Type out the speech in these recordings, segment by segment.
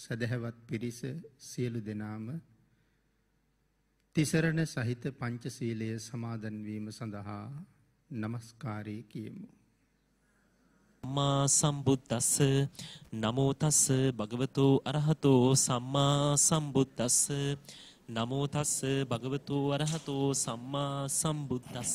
සදහැවත් පිරිස සියලු දෙනාම තිසරණ සහිත පංචශීලය සමාදන් වීම සඳහා নমස්කාරය කියමු. මා සම්බුද්දස්ස නමෝ තස්ස භගවතු අරහතෝ සම්මා සම්බුද්දස්ස නමෝ තස්ස භගවතු අරහතෝ සම්මා සම්බුද්දස්ස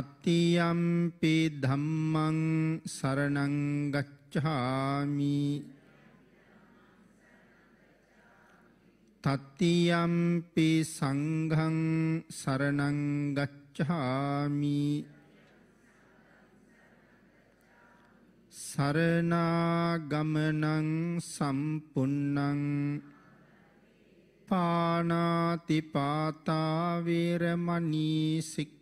තත්තියම්පි ධම්මං සරණංගච්ඡාමි තත්තියම්පි සංඝං සරණංගච්ඡාමි සරණාගමනං සම්පුන්නං පානාතිපාතා වේරමණී සික්ඛ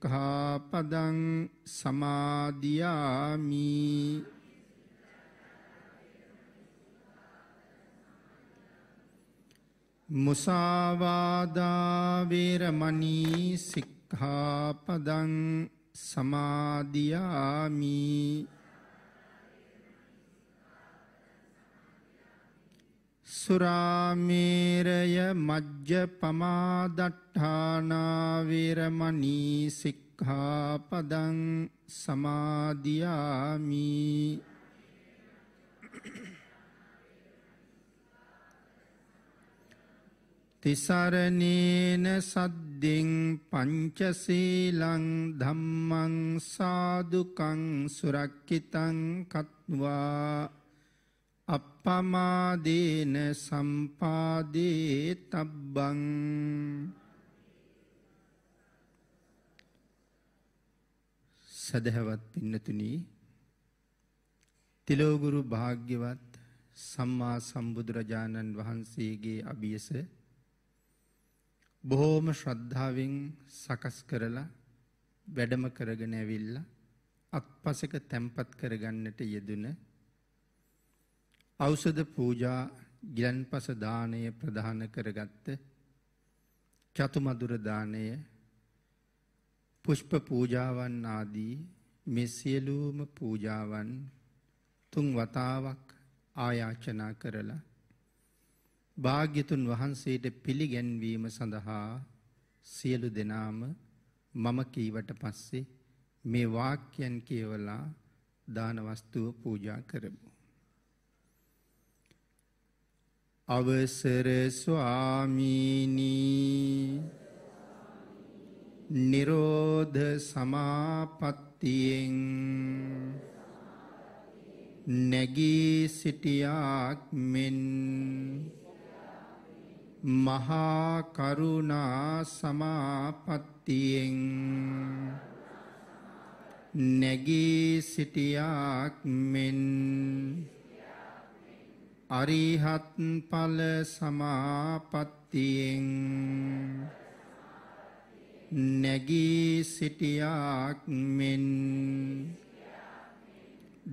සික්ඛාපදං සමාදියාමි මුසාවාදා වේරමණී සික්ඛාපදං සමාදියාමි සුරාමේරය මජ්ජ පමාදට්ඨානාවිරමණී සික්ඛාපදං සමාදියාමි තිසරණේන සද්දෙන් පංචශීලං ධම්මං සාදුකං සුරක්කිතං කତ୍වා අපපමාදේන සම්පාදේ තබ්බං සදහවත් පින්නතුනි තිලෝගුරු භාග්‍යවත් සම්මා සම්බුදුරජාණන් වහන්සේගේ අභියස බොහෝම ශ්‍රද්ධාවෙන් සකස් කරලා වැඩම කරගෙන ඇවිල්ලා අත්පසක තැම්පත් කරගන්නට යෙදුන ඖෂධ පූජා ගිලන්පස දාණය ප්‍රදාන කරගත්ත චතුමදුර දාණය පුෂ්ප පූජාවන් ආදී මේ සියලුම පූජාවන් තුන් වතාවක් ආයාචනා කරලා භාග්‍යතුන් වහන්සේට පිළිගැන්වීම සඳහා සියලු දෙනාම මම කීවට පස්සේ මේ වාක්‍යයන් කියවලා දාන වස්තුව පූජා කරමු අවසර ස්වාමීනී නිරෝධ සමාපත්තියෙන් නැගී සිටියාක් මෙන් මහා කරුණා සමාපත්තියෙන් නැගී සිටියාක් මෙන් අරිහත් ඵල සමාපත්තියෙන් නැගී සිටියාක් මෙන්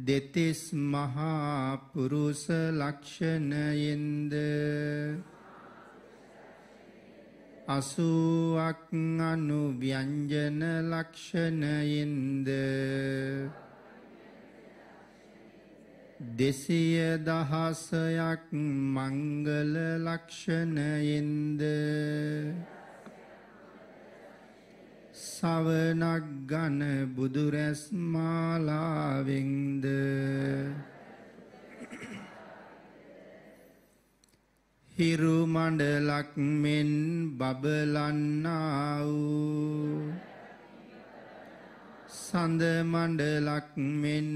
දෙතිස් මහා පුරුෂ ලක්ෂණයෙන්ද අසුවක් අනු ව්‍යංජන ලක්ෂණයෙන්ද දෙසිය දහසයක් මංගල ලක්ෂණයෙන්ද සවනක් ගන බුදුරැස් මාලාවෙන්ද හිරු මණ්ඩලක් මෙන් බබලන්නා වූ සඳ මණ්ඩලක් මෙන්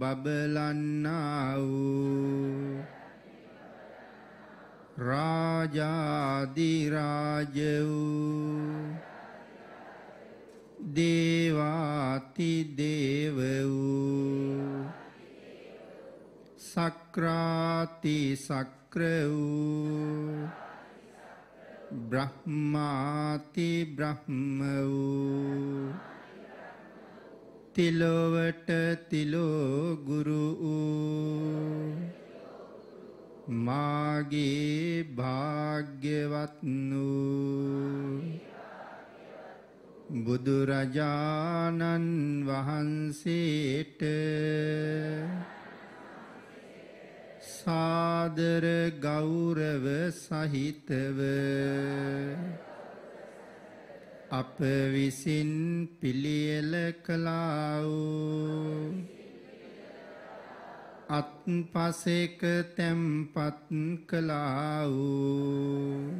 බබලන්නා වූ රාජාදි රාජ වූ දේවාති දේව වූ සක්‍රාති සක්‍ර වූ බ්‍රහ්මාති බ්‍රහ්ම වූ තිලොවට තිලෝ ගුරු වූ මාගේ භාග්‍යවත් වූ බුදුරජාණන් වහන්සේට සාදර ගෞරව සහිතව අප විසින් පිළියෙල කළා වූ අත්පසේක තැම්පත් කළා වූ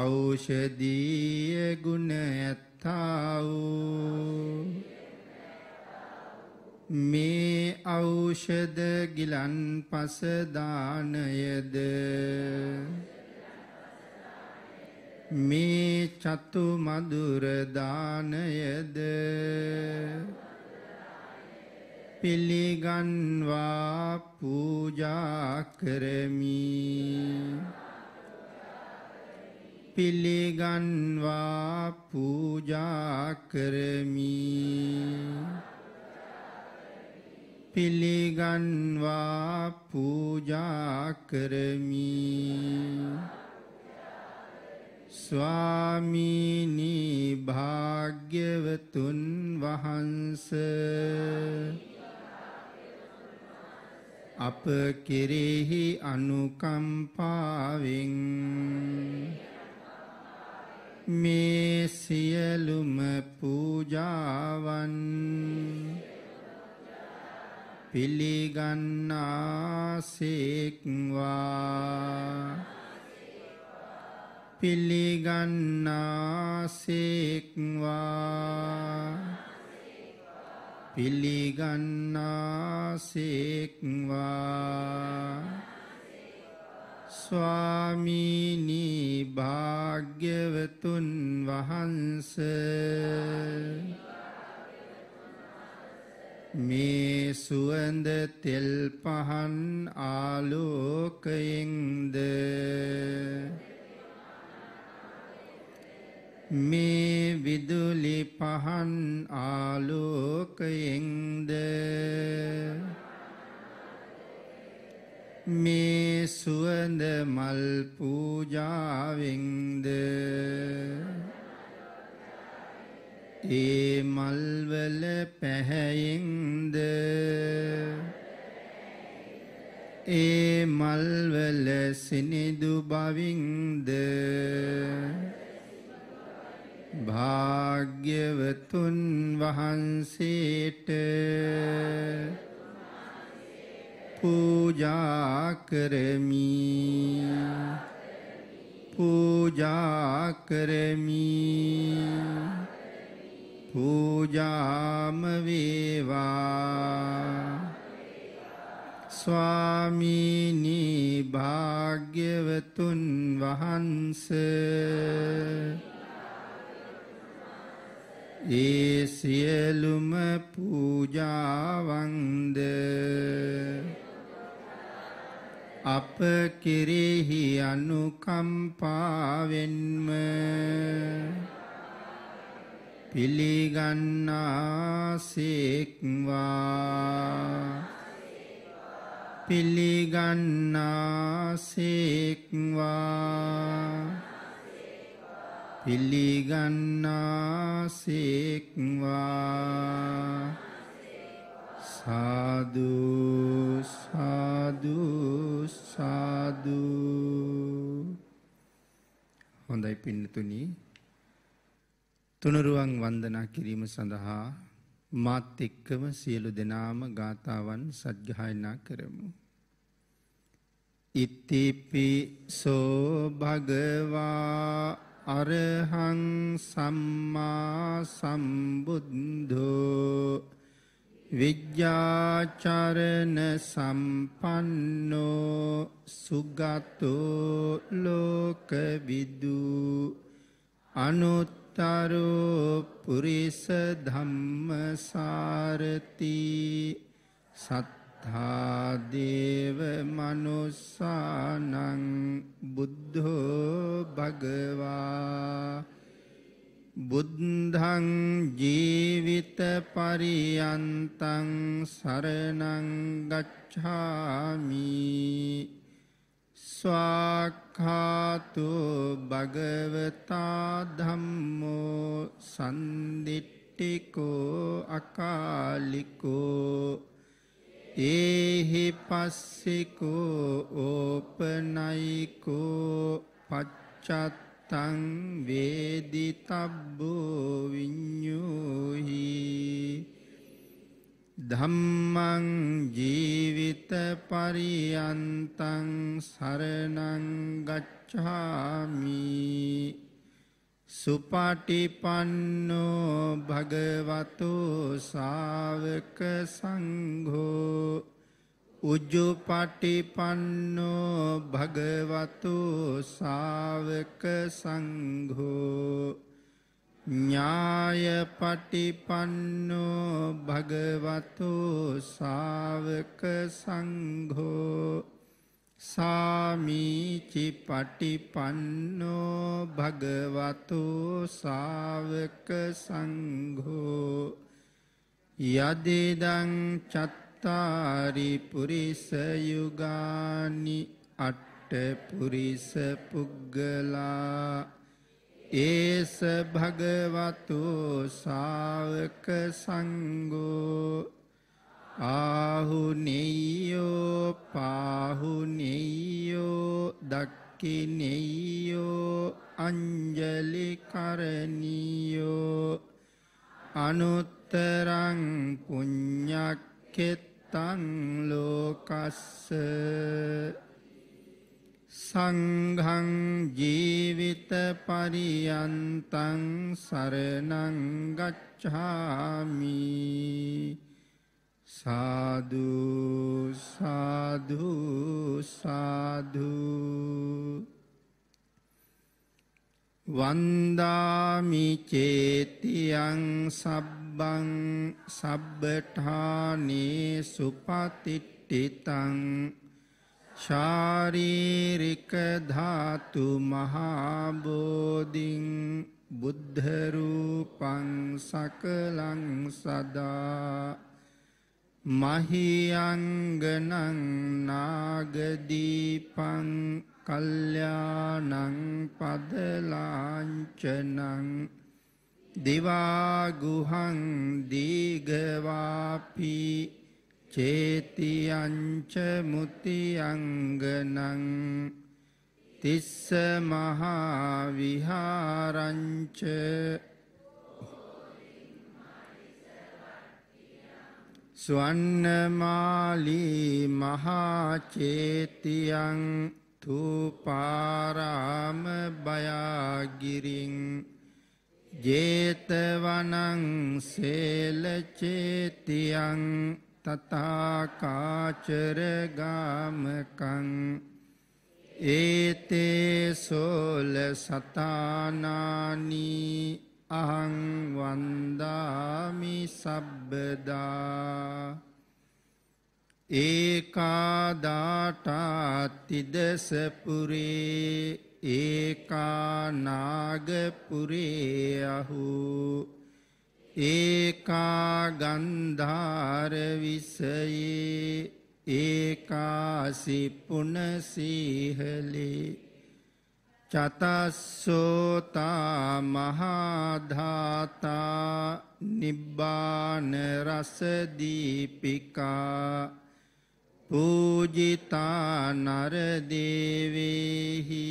ඖෂධීය ගුණ ඇත්තා වූ මේ ඖෂධ ගිලන් පස දානයද මේ චතු මధుර දානයද පිළිගන්වා පූජා කරමි පිළිගන්වා පූජා කරමි පිළිගන්වා පූජා කරමි ස්වාමීනි භාග්‍යවතුන් වහන්ස අප කෙරෙහි අනුකම්පාවෙන් මේ සියලුම පූජාවන් පිළිගන්නාසේක්වා පිළිගන්නාසේක්වා පිළිගන්නාසේක්වා ස්වාමීනී භාග්‍යවතුන් වහන්ස මේ සුවඳ තෙල් පහන් ආලෝකයෙන්ද මේ විදුලි පහන් ආලෝකයෙන්ද මේ සුවඳ මල් පූජාවෙන්ද ඒ මල්වල පැහැයෙන්ද ඒ මල්වල සිනිදු බවින්ද භාග්‍යවතුන් වහන්සේට පූජා කරමි පූජා කරමි පූජාම වේවා ස්වාමීනි භාග්‍යවතුන් වහන්සේ ඒ සියලුම පූජාවන්ද අප කෙරෙහි අනුකම්පාවෙන්ම පිළිගන්නාසේක්වා පිළිගන්නාසේක්වා පිළිගන්නාසේක්වා සාදු සාදු සාදු හොඳයි පින්නතුනි තුනුරුවන් වන්දනා කිරීම සඳහා මාත් එක්කම සියලු දෙනාම ගාතාවන් සජ්ඝායනා කරමු ඉතිපි සෝ භගවා අරහං සම්මා සම්බුද්ධෝ විද්‍යාචරණ සම්පන්නෝ සුගතෝ ලෝකවිදු අනුත්තරෝ පුරිස ධම්මසාරති සත් තථාදේව මනුස්සානං බුද්ධෝ භගවා බුද්ධං ජීවිත පරියන්තං සරණං ගච්ඡාමි ස්වාක්ඛාතු භගවතා ධම්මෝ සම්දිට්ඨිකෝ අකාලිකෝ ඒහි පස්සෙකෝ ඕපනයිකෝ පච්චත්තං වේදිතබ්බෝ විඤ්ඤෝහි ධම්මං ජීවිත පරියන්තං සරණං ගච්ඡාමි සුපාටිපන්නෝ භගවතෝ සාවක සංඝෝ උජ්ජුපාටිපන්නෝ භගවතෝ සාවක සංඝෝ ඥායපටිපන්නෝ භගවතෝ සාවක සංඝෝ සාමීචි පටි පන්නෝ භගවතු සාවක සංඝෝ යදෙදං චත්තාරි පුරිස යුගානි අට්ට පුරිස පුග්ගලා ඒස භගවතු සාවක සංඝෝ ආහුනෙය්‍යෝ පාහුනෙය්‍යෝ දක්කිනෙය්‍යෝ අංජලි කරණීයෝ අනුත්තරං පුඤ්ඤක්කෙත්තං ලෝකස්ස සංඝං ජීවිත පරියන්තං සරණං ගච්ඡාමි සාදු සාදු සාදු වන්දාමි චේතියං සබ්බං සබ්බඨානේ සුපතිට්ඨිතං ශාරීරික ධාතු මහා බෝධින් බුද්ධ රූපං සකලං සදා මහියංගනං නාගදීපං කල්යානං පදලාංචනං දිවාගුහං දීගවාපි චේතියංච මුතියංගනං තිස්ස මහා විහාරංච ස්වන්නමාලී මහාචේතියං තුපාරාම බයාගිරින් ජේතවනං සේලචේතියං තතාකාචරගාමකං ඒතේ සෝල සතානානී අහං වන්දාමි සබ්බදා ඒකාදාටාතිදස පුරේ ඒකානාගපුරේ අහු ඒකාගන්ධාරවිසයේ ඒකාසිපුන සීහලේ චතස්සෝතා මහාධාතා නිබ්බාන රසදීපිකා පූජිතා නරදේවේහි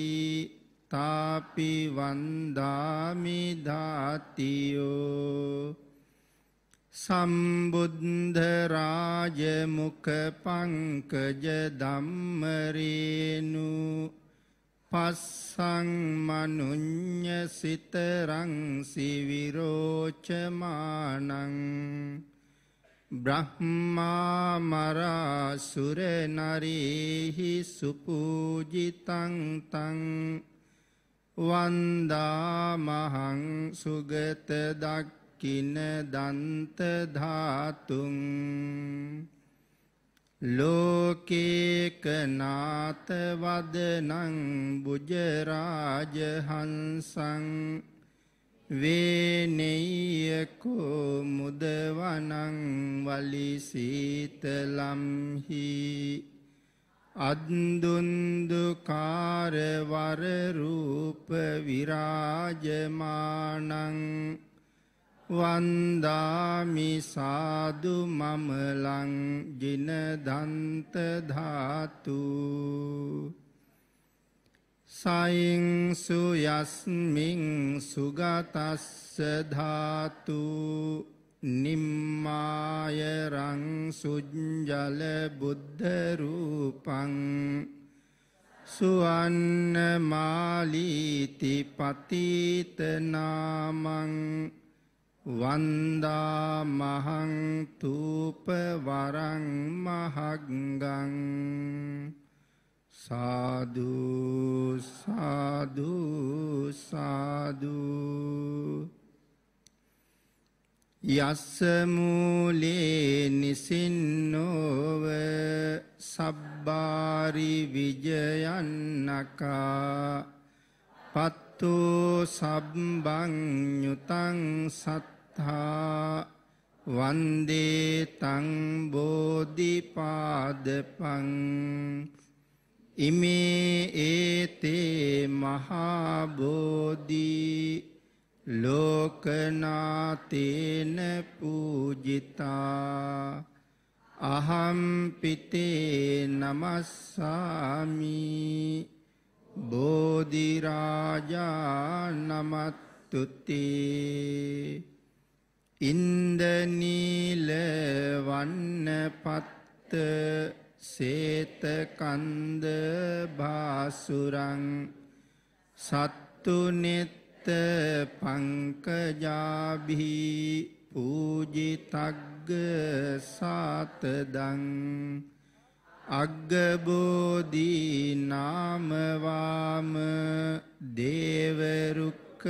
තාපි වන්දාමි ධාතියෝ සම්බුද්ධ රාජ මුඛ පංකජ ධම්මරේනු පස්සං මනුඤ්ඤ සිතරං සිවිරෝචමානං බ්‍රහ්මා මරා සුර නරීහි සුපූජිතං තං වන්දා මහං සුගත දක්කින දන්ත ධාතුං ලෝකේක නාතවදනං බුජරාජහන්සං වේනෙයකෝ මුදවනං වලිසීතලම්හි අද්දුන්දුකාරවර රූප විරාජමානං වන්දාමි සාදු මමලං ජින දන්ත ධාතු සයින් සුයස්මින් සුගතස්ස ධාතු නිම්මාය රං සුජ්ජල බුද්ධ රූපං සුවන්න මාලීති පතිත නාමං වන්දා මහංතූප වරං මහග්ගං සාදු සාදු සාදු යස්ස මූලේ නිසින්නෝව සබ්බාරි විජයන්නකා පත් සත්තු සබ්බං්ඥුතං සත්හා වන්දේතං බෝධිපාදපං ඉමේ ඒතේ මහාබෝධී ලෝකනාතේන පූජිතා අහම්පිතේ නමස්සාමී බෝධිරාජා නමත්තුති ඉන්දනීල වන්නපත්ත සේතකන්ද භාසුරං සත්තුනෙත්ත පංකජාභී පූජිතග්ග සාතදං අග්ගබෝධී නාමවාම දේවරුක්ක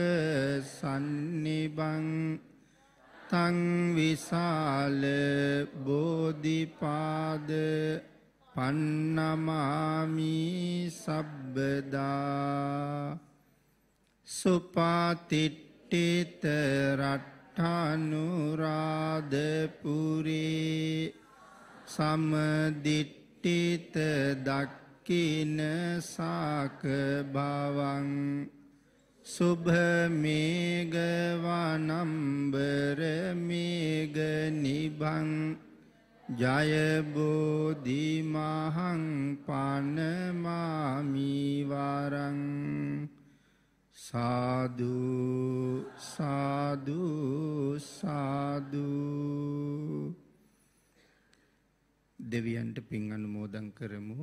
සන්නිබං තං විශාල බෝධිපාද පන්නමාමි සබ්බදා සුපාතිට්ඨිත රට්ඨානුරාධපුරේ සමදිට්ඨ කුටිත දක්කින සාක භවං සුභමේග වනම්බර මේග නිබං ජය බෝධි මහං පනමාමි වරං සාදු සාදු සාදු දෙවියන්ට පින් අනුමෝදන් කරමු.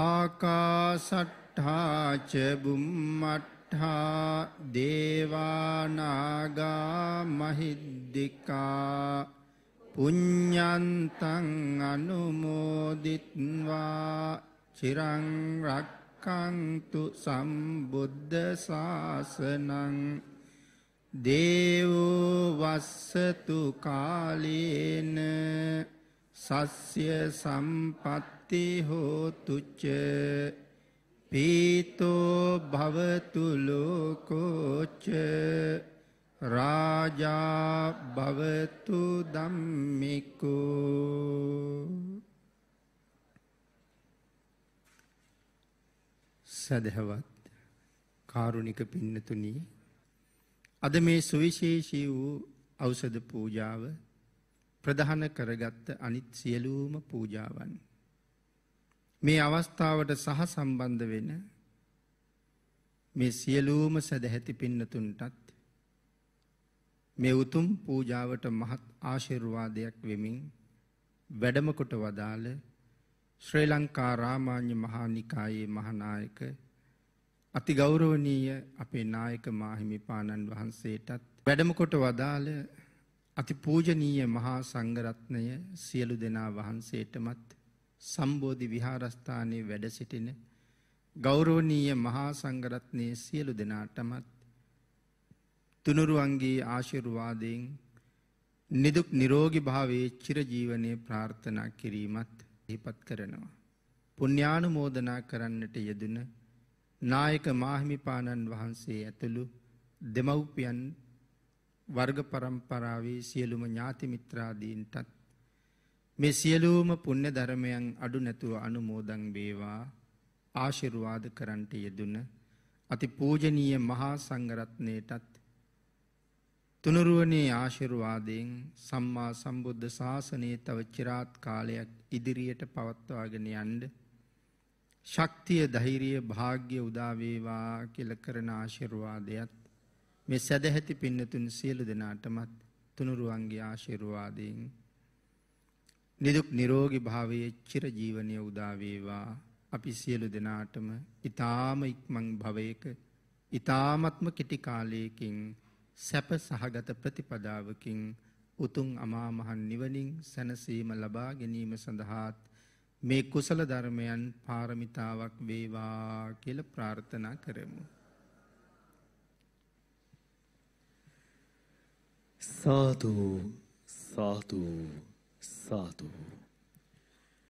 ආකාසට්ඨාච බුම්මට්ඨා දේවානාගා මහිද්దికා පුඤ්ඤන්තං අනුමෝදිත්වා චිරං රක්칸තු සම්බුද්ධ ශාසනං දේවෝ වස්සතු කාලේන සස්්‍ය සම්පත්ති හෝතුච්ච පීතෝ භවතුලෝකෝච්ච රාජා භවතු දම්මිකෝ සදහවත් කාරුණික පින්නතුනී අද මේ සුවිශේෂී වූ අවසද පූජාව ප්‍රධාන කරගත්ත අනිත් සියලූම පූජාවන්. මේ අවස්ථාවට සහ සම්බන්ධ වෙන මේ සියලූම සැදැහැති පින්නතුන්ටත් මේ උතුම් පූජාවට මහත් ආශිර්වාදයක් වෙමින් වැඩමකොට වදාළ ශ්‍රී ලංකා රාමාන්‍ය මහානිකායේ මහනායක අතිගෞරවනීය අපේ නායක මාහිමිපාණන් වහන්සේටත් වැඩමකොට වදාළ අති පූජනීය මහා සංඝරත්නය සියලු දෙනා වහන්සේටමත් සම්බෝධි විහාරස්ථානයේ වැඩ සිටින ගෞරවනීය මහා සංඝරත්නයේ සියලු දෙනාටමත් තුනුරුවන්ගේ ආශිර්වාදයෙන් නිදුක් නිරෝගී භාවයේ චිරජීවනයේ ප්‍රාර්ථනා කිරීමත් ඉහිපත් කරනවා. පුණ්‍යානුමෝදනා කරන්නට යෙදුන නායක මාහිමිපාණන් වහන්සේ ඇතුළු දෙමව්පියන් වර්ග પરම්පරාවේ සියලුම ඥාති මිත්‍රාදීන්ටත් මේ සියලුම පුණ්‍ය ධර්මයන් අඩු නැතුව අනුමෝදන් වේවා ආශිර්වාද කරන්ට යෙදුන අති පූජනීය මහා සංඝරත්නයටත් තුනුරුවනේ ආශිර්වාදයෙන් සම්මා සම්බුද්ධ ශාසනයේ තව চিරාත් කාලයක් ඉදිරියට පවත්වාගෙන යන්න ශක්තිය ධෛර්යය වාග්ය උදා වේවා කියලා කරන ආශිර්වාදයත් මේ සැදැහැති පින්නතුන් සියලු දෙනාටමත් තුනුරුවන්ගේ ආශිර්වාදයෙන් නිදුක් නිරෝගී භාවයේ චිරජීවනය උදා වේවා අපි සියලු දෙනාටම ඊ타ම ඉක්මන් භවයක ඊ타මත්ම කෙටි කාලයකින් සැප සහගත ප්‍රතිපදාවකින් උතුම් අමා මහ නිවනින් සැනසීම ලබා ගැනීම සඳහාත් මේ කුසල ධර්මයන් පාරමිතාවක් වේවා කියලා ප්‍රාර්ථනා කරමු Sadhu, sadhu, sadhu.